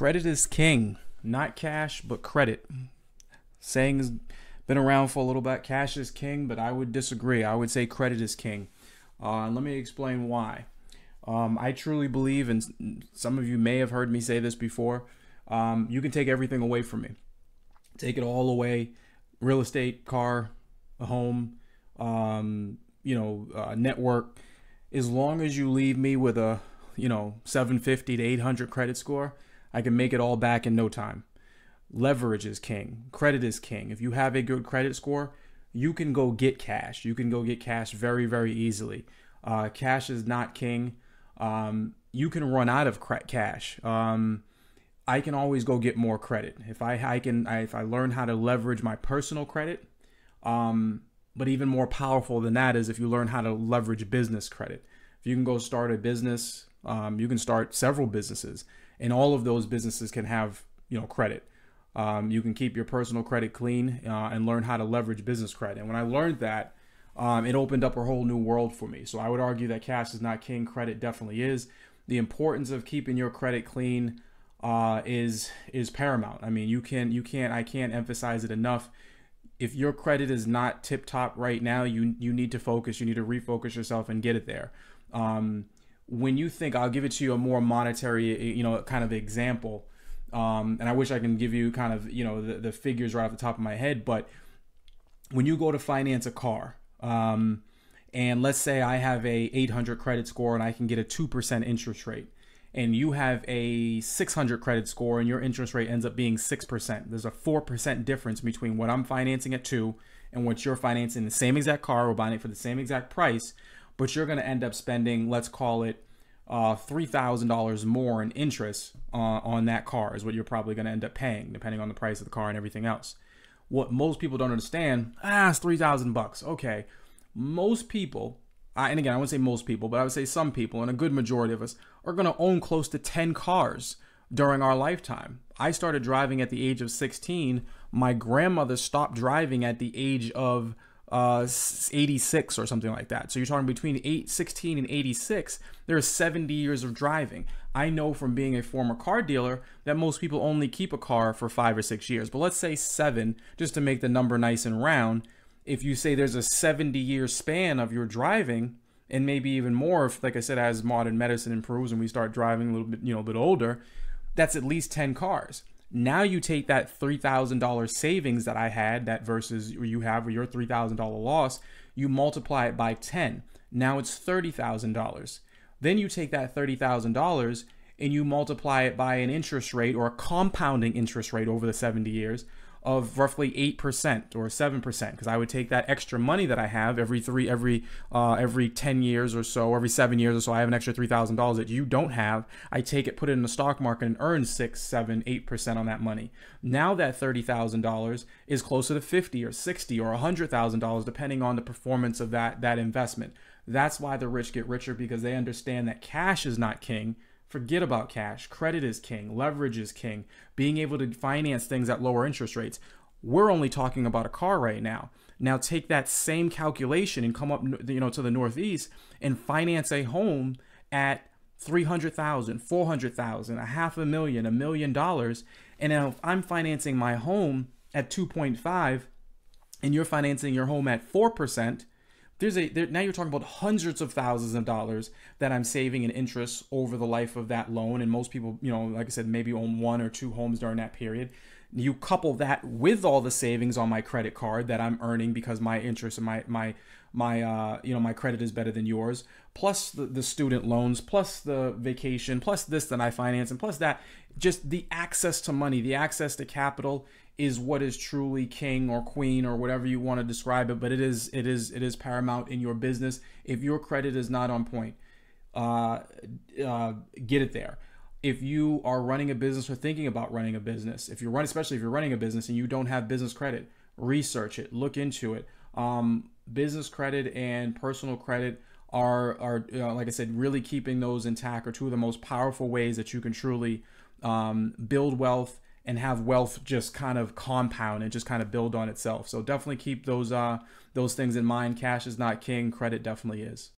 Credit is king, not cash, but credit. Saying has been around for a little bit. Cash is king, but I would disagree. I would say credit is king. Uh, let me explain why. Um, I truly believe, and some of you may have heard me say this before, um, you can take everything away from me. Take it all away real estate, car, a home, um, you know, uh, network. As long as you leave me with a, you know, 750 to 800 credit score, I can make it all back in no time. Leverage is king. Credit is king. If you have a good credit score, you can go get cash. You can go get cash very, very easily. Uh, cash is not king. Um, you can run out of cash. Um, I can always go get more credit if I, I can I, if I learn how to leverage my personal credit. Um, but even more powerful than that is if you learn how to leverage business credit. If you can go start a business, um, you can start several businesses, and all of those businesses can have you know credit. Um, you can keep your personal credit clean uh, and learn how to leverage business credit. And when I learned that, um, it opened up a whole new world for me. So I would argue that cash is not king. Credit definitely is. The importance of keeping your credit clean uh, is is paramount. I mean, you can you can't I can't emphasize it enough. If your credit is not tip top right now, you you need to focus. You need to refocus yourself and get it there. Um, when you think I'll give it to you a more monetary, you know, kind of example. Um, and I wish I can give you kind of, you know, the, the figures right off the top of my head, but when you go to finance a car, um, and let's say I have a 800 credit score and I can get a 2% interest rate and you have a 600 credit score and your interest rate ends up being 6%. There's a 4% difference between what I'm financing at 2 and what you're financing the same exact car or buying it for the same exact price, but you're going to end up spending, let's call it, uh, $3,000 more in interest uh, on that car, is what you're probably going to end up paying, depending on the price of the car and everything else. What most people don't understand, ah, it's 3000 bucks. Okay. Most people, and again, I wouldn't say most people, but I would say some people, and a good majority of us, are going to own close to 10 cars during our lifetime. I started driving at the age of 16. My grandmother stopped driving at the age of uh, 86 or something like that. So you're talking between 8, 16 and 86, There's 70 years of driving. I know from being a former car dealer that most people only keep a car for five or six years, but let's say seven, just to make the number nice and round. If you say there's a 70 year span of your driving, and maybe even more if, like I said, as modern medicine improves and we start driving a little bit, you know, a bit older, that's at least 10 cars. Now you take that $3,000 savings that I had, that versus you have or your $3,000 loss, you multiply it by 10. Now it's $30,000. Then you take that $30,000 and you multiply it by an interest rate or a compounding interest rate over the 70 years of roughly 8% or 7% because I would take that extra money that I have every three every uh, every 10 years or so every seven years or so I have an extra $3,000 that you don't have I take it put it in the stock market and earn six seven eight percent on that money now that $30,000 is closer to 50 or 60 or $100,000 depending on the performance of that that investment that's why the rich get richer because they understand that cash is not king Forget about cash. Credit is king. Leverage is king. Being able to finance things at lower interest rates. We're only talking about a car right now. Now take that same calculation and come up, you know, to the Northeast and finance a home at 300,000, 400,000, a half a million, a million dollars. And now if I'm financing my home at 2.5 and you're financing your home at 4%, there's a there, now you're talking about hundreds of thousands of dollars that I'm saving in interest over the life of that loan. And most people, you know, like I said, maybe own one or two homes during that period. You couple that with all the savings on my credit card that I'm earning because my interest and my my my uh, you know my credit is better than yours. Plus the, the student loans, plus the vacation, plus this that I finance, and plus that just the access to money, the access to capital is what is truly king or queen or whatever you want to describe it but it is it is it is paramount in your business if your credit is not on point uh, uh, get it there if you are running a business or thinking about running a business if you're running especially if you're running a business and you don't have business credit research it look into it um, business credit and personal credit are are you know, like i said really keeping those intact are two of the most powerful ways that you can truly um, build wealth and have wealth just kind of compound and just kind of build on itself. So definitely keep those uh, those things in mind. Cash is not king. Credit definitely is.